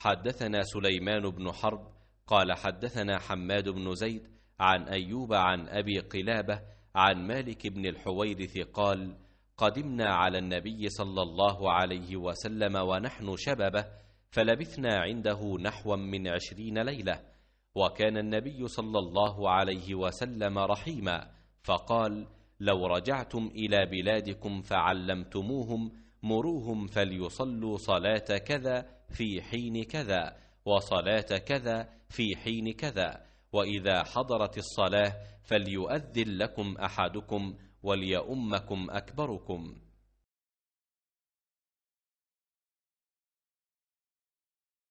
حدثنا سليمان بن حرب قال حدثنا حماد بن زيد عن أيوب عن أبي قلابة عن مالك بن الحويرث قال قدمنا على النبي صلى الله عليه وسلم ونحن شببه فلبثنا عنده نحوا من عشرين ليلة وكان النبي صلى الله عليه وسلم رحيما فقال لو رجعتم إلى بلادكم فعلمتموهم مروهم فليصلوا صلاة كذا في حين كذا وصلاة كذا في حين كذا وإذا حضرت الصلاة فليؤذن لكم أحدكم وليؤمكم أكبركم